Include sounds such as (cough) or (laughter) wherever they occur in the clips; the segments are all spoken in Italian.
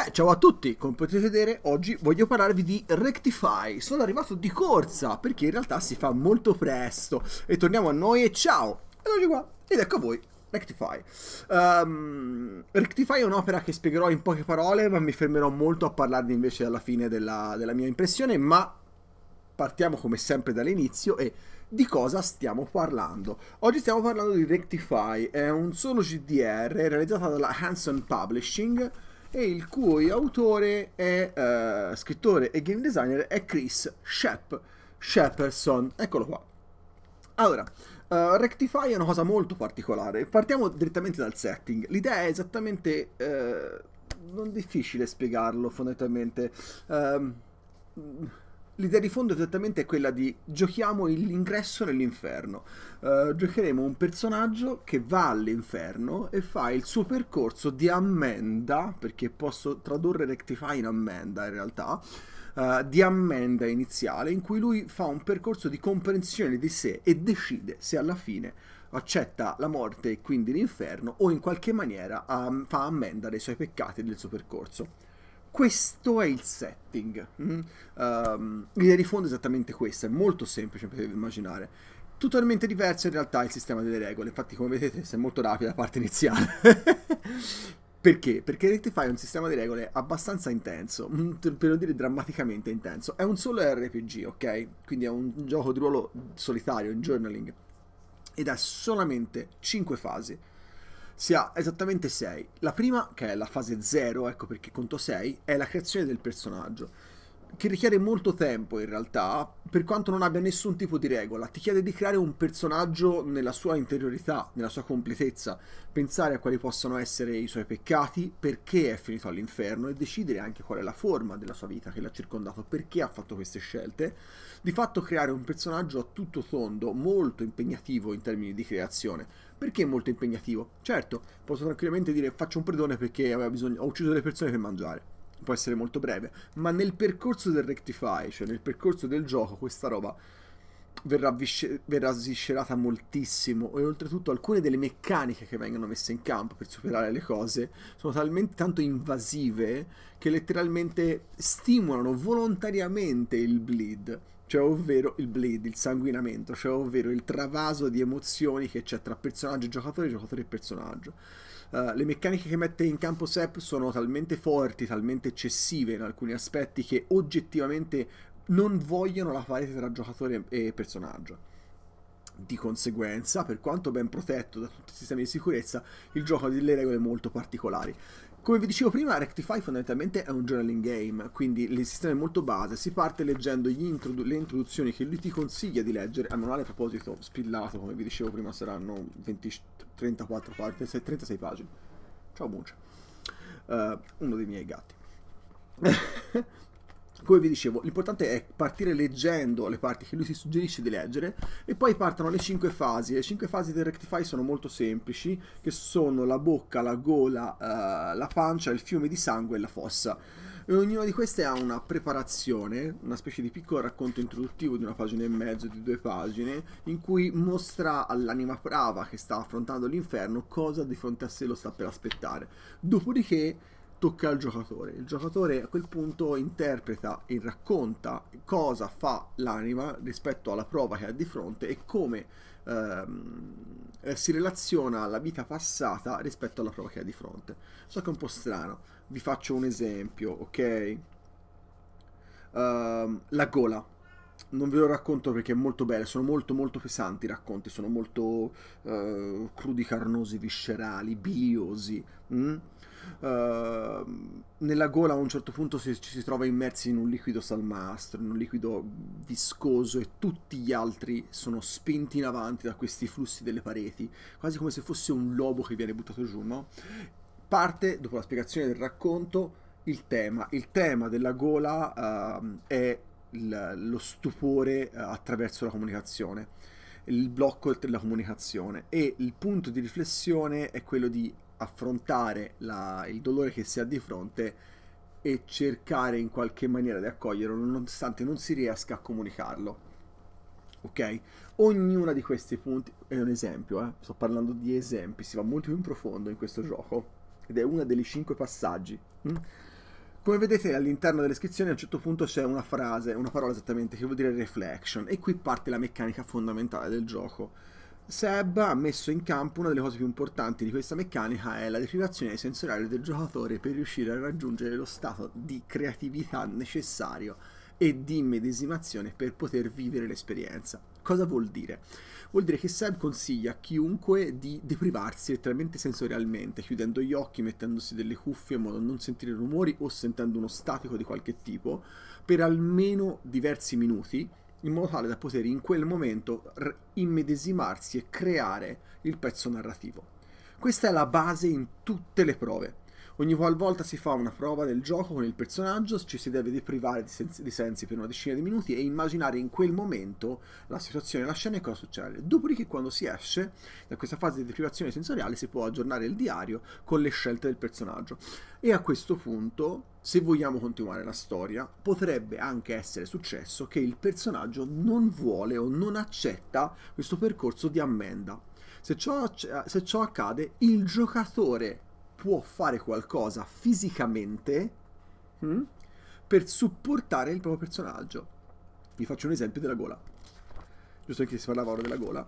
Beh, ciao a tutti, come potete vedere oggi voglio parlarvi di Rectify, sono arrivato di corsa perché in realtà si fa molto presto e torniamo a noi e ciao! ed oggi qua, ed ecco a voi Rectify. Um, Rectify è un'opera che spiegherò in poche parole ma mi fermerò molto a parlarvi invece alla fine della, della mia impressione ma partiamo come sempre dall'inizio e di cosa stiamo parlando. Oggi stiamo parlando di Rectify, è un solo GDR realizzato dalla Hanson Publishing e il cui autore è uh, scrittore e game designer è Chris Shep, Shepperson. Eccolo qua. Allora, uh, Rectify è una cosa molto particolare. Partiamo direttamente dal setting. L'idea è esattamente... Uh, non difficile spiegarlo fondamentalmente. Um, L'idea di fondo esattamente è quella di giochiamo l'ingresso nell'inferno. Uh, giocheremo un personaggio che va all'inferno e fa il suo percorso di ammenda, perché posso tradurre Rectify in ammenda in realtà, uh, di ammenda iniziale, in cui lui fa un percorso di comprensione di sé e decide se alla fine accetta la morte e quindi l'inferno o in qualche maniera um, fa ammenda dei suoi peccati e del suo percorso questo è il setting. Mm? Um, ehm, l'idea di fondo è esattamente questa, è molto semplice potete immaginare. Totalmente diverso in realtà il sistema delle regole, infatti come vedete è molto rapida la parte iniziale. (laughs) Perché? Perché Rectify è un sistema di regole abbastanza intenso, mm, per non dire drammaticamente intenso. È un solo RPG, ok? Quindi è un gioco di ruolo solitario, in journaling, ed ha solamente 5 fasi si ha esattamente 6. La prima, che è la fase 0, ecco perché conto 6, è la creazione del personaggio, che richiede molto tempo in realtà, per quanto non abbia nessun tipo di regola. Ti chiede di creare un personaggio nella sua interiorità, nella sua completezza, pensare a quali possono essere i suoi peccati, perché è finito all'inferno e decidere anche qual è la forma della sua vita che l'ha circondato, perché ha fatto queste scelte. Di fatto creare un personaggio a tutto tondo, molto impegnativo in termini di creazione perché è molto impegnativo? Certo, posso tranquillamente dire faccio un perdone perché bisogno, ho ucciso delle persone per mangiare. Può essere molto breve, ma nel percorso del rectify, cioè nel percorso del gioco, questa roba verrà, visce- verrà sviscerata moltissimo e oltretutto alcune delle meccaniche che vengono messe in campo per superare le cose sono talmente tanto invasive che letteralmente stimolano volontariamente il bleed cioè ovvero il bleed, il sanguinamento, cioè ovvero il travaso di emozioni che c'è tra personaggio e giocatore, giocatore e personaggio. Uh, le meccaniche che mette in campo Sepp sono talmente forti, talmente eccessive in alcuni aspetti che oggettivamente non vogliono la parete tra giocatore e personaggio. Di conseguenza, per quanto ben protetto da tutti i sistemi di sicurezza, il gioco ha delle regole molto particolari. Come vi dicevo prima, Rectify fondamentalmente è un journaling game, quindi il sistema è molto base, si parte leggendo introdu le introduzioni che lui ti consiglia di leggere, al manuale a proposito spillato, come vi dicevo prima, saranno 20, 34 36, 36 pagine. Ciao Buncia, uh, eh, uno dei miei gatti. (laughs) come vi dicevo, l'importante è partire leggendo le parti che lui si suggerisce di leggere e poi partono le cinque fasi. Le cinque fasi del Rectify sono molto semplici, che sono la bocca, la gola, eh, la pancia, il fiume di sangue e la fossa. E ognuna di queste ha una preparazione, una specie di piccolo racconto introduttivo di una pagina e mezzo, di due pagine, in cui mostra all'anima brava che sta affrontando l'inferno cosa di fronte a sé lo sta per aspettare. Dopodiché tocca al giocatore. Il giocatore a quel punto interpreta e racconta cosa fa l'anima rispetto alla prova che ha di fronte e come ehm, eh, si relaziona alla vita passata rispetto alla prova che ha di fronte. So che è un po' strano, vi faccio un esempio, ok? Uh, la gola. Non ve lo racconto perché è molto bello, sono molto molto pesanti i racconti, sono molto uh, crudi, carnosi, viscerali, biliosi. Mm? uh, nella gola a un certo punto si, ci si trova immersi in un liquido salmastro, in un liquido viscoso e tutti gli altri sono spinti in avanti da questi flussi delle pareti, quasi come se fosse un lobo che viene buttato giù, no? Parte, dopo la spiegazione del racconto, il tema. Il tema della gola uh, è il, lo stupore uh, attraverso la comunicazione, il blocco della comunicazione e il punto di riflessione è quello di affrontare la, il dolore che si ha di fronte e cercare in qualche maniera di accoglierlo nonostante non si riesca a comunicarlo. Ok? Ognuno di questi punti è un esempio, eh? sto parlando di esempi, si va molto più in profondo in questo gioco ed è uno dei cinque passaggi. Mm? Come vedete all'interno delle descrizioni a un certo punto c'è una frase, una parola esattamente che vuol dire reflection e qui parte la meccanica fondamentale del gioco Seb ha messo in campo una delle cose più importanti di questa meccanica è la deprivazione sensoriale del giocatore per riuscire a raggiungere lo stato di creatività necessario e di immedesimazione per poter vivere l'esperienza. Cosa vuol dire? Vuol dire che Seb consiglia a chiunque di deprivarsi letteralmente sensorialmente, chiudendo gli occhi, mettendosi delle cuffie in modo da non sentire rumori o sentendo uno statico di qualche tipo, per almeno diversi minuti, in modo tale da poter in quel momento immedesimarsi e creare il pezzo narrativo. Questa è la base in tutte le prove. Ogni qualvolta si fa una prova del gioco con il personaggio, ci si deve deprivare di, sensi, di sensi per una decina di minuti e immaginare in quel momento la situazione, la scena e cosa succede. Dopodiché, quando si esce da questa fase di deprivazione sensoriale, si può aggiornare il diario con le scelte del personaggio. E a questo punto se vogliamo continuare la storia, potrebbe anche essere successo che il personaggio non vuole o non accetta questo percorso di ammenda. Se ciò, se ciò accade, il giocatore può fare qualcosa fisicamente hm, per supportare il proprio personaggio. Vi faccio un esempio della gola. Giusto che si parlava ora della gola.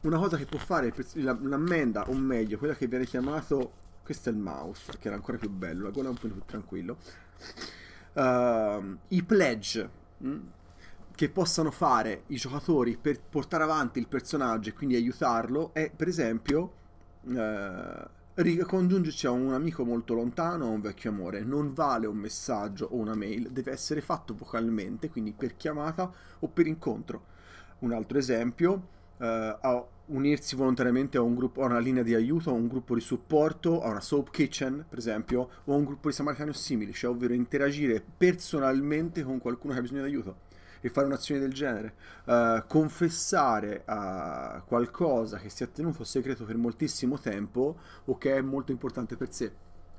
Una cosa che può fare l'ammenda, o meglio, quella che viene chiamato... Questo è il mouse, che era ancora più bello, la gola è un po' più tranquillo. Uh, I pledge, hm, che possano fare i giocatori per portare avanti il personaggio e quindi aiutarlo è per esempio eh, ricongiungerci a un amico molto lontano o a un vecchio amore. Non vale un messaggio o una mail, deve essere fatto vocalmente, quindi per chiamata o per incontro. Un altro esempio, eh, unirsi volontariamente a, un gruppo, a una linea di aiuto, a un gruppo di supporto, a una soap kitchen, per esempio, o a un gruppo di samaritani o simili, cioè ovvero interagire personalmente con qualcuno che ha bisogno di aiuto e fare un'azione del genere. Uh, confessare a eh, qualcosa che si è tenuto segreto per moltissimo tempo o che è molto importante per sé.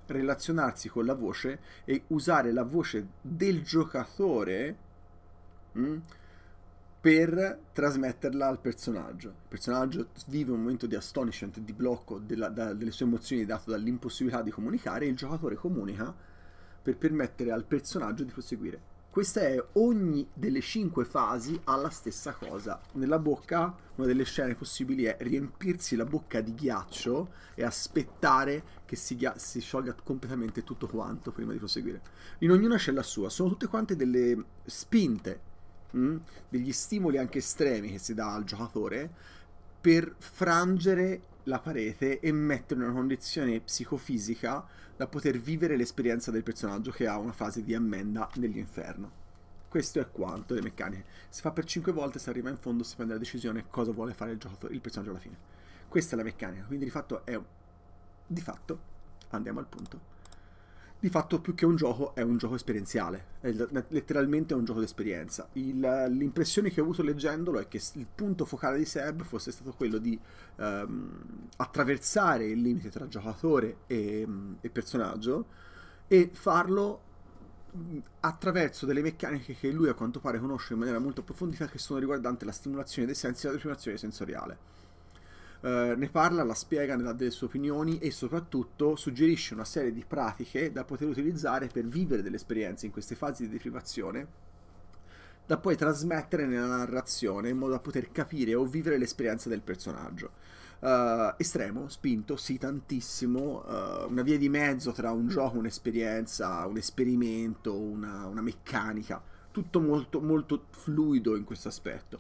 Relazionarsi con la voce e usare la voce del giocatore mh, mm, per trasmetterla al personaggio. Il personaggio vive un momento di astonishment, di blocco della, da, delle sue emozioni dato dall'impossibilità di comunicare e il giocatore comunica per permettere al personaggio di proseguire. Questa è ogni delle cinque fasi alla stessa cosa. Nella bocca, una delle scene possibili è riempirsi la bocca di ghiaccio e aspettare che si, si sciolga completamente tutto quanto prima di proseguire. In ognuna c'è la sua, sono tutte quante delle spinte, mh? Mm, degli stimoli anche estremi che si dà al giocatore per frangere la parete e metterlo in una condizione psicofisica da poter vivere l'esperienza del personaggio che ha una fase di ammenda nell'inferno. Questo è quanto le meccaniche. Si fa per 5 volte, si arriva in fondo, si prende la decisione cosa vuole fare il, il personaggio alla fine. Questa è la meccanica, quindi di fatto è... Di fatto, andiamo al punto di fatto più che un gioco è un gioco esperienziale, è letteralmente è un gioco d'esperienza. Il, l'impressione che ho avuto leggendolo è che il punto focale di Seb fosse stato quello di um, attraversare il limite tra giocatore e, mm, e, personaggio e farlo mm, attraverso delle meccaniche che lui a quanto pare conosce in maniera molto approfondita che sono riguardanti la stimolazione dei sensi e la deprivazione sensoriale eh, ne parla, la spiega, ne dà delle sue opinioni e soprattutto suggerisce una serie di pratiche da poter utilizzare per vivere delle esperienze in queste fasi di deprivazione da poi trasmettere nella narrazione in modo da poter capire o vivere l'esperienza del personaggio. Uh, estremo, spinto, sì, tantissimo, uh, una via di mezzo tra un gioco, un'esperienza, un esperimento, una, una meccanica, tutto molto, molto fluido in questo aspetto.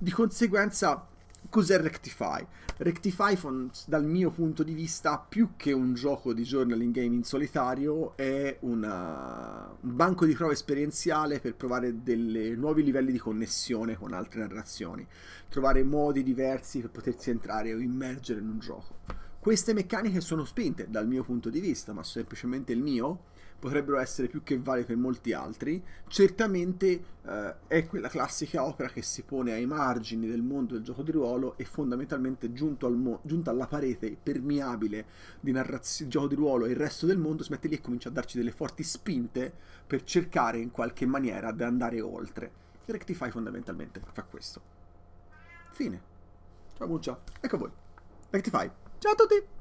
Di conseguenza cos'è Rectify? Rectify, dal mio punto di vista, più che un gioco di journaling game in solitario, è una... Uh, un banco di prova esperienziale per provare dei nuovi livelli di connessione con altre narrazioni, trovare modi diversi per potersi entrare o immergere in un gioco. Queste meccaniche sono spinte dal mio punto di vista, ma semplicemente il mio, potrebbero essere più che valide per molti altri, certamente eh, è quella classica opera che si pone ai margini del mondo del gioco di ruolo e fondamentalmente giunto al giunta alla parete permeabile di narrazio- gioco di ruolo e il resto del mondo, si mette lì e comincia a darci delle forti spinte per cercare in qualche maniera di andare oltre. Rectify fondamentalmente fa questo. Fine. Ciao Muccia, ecco voi. Rectify. Ciao a tutti!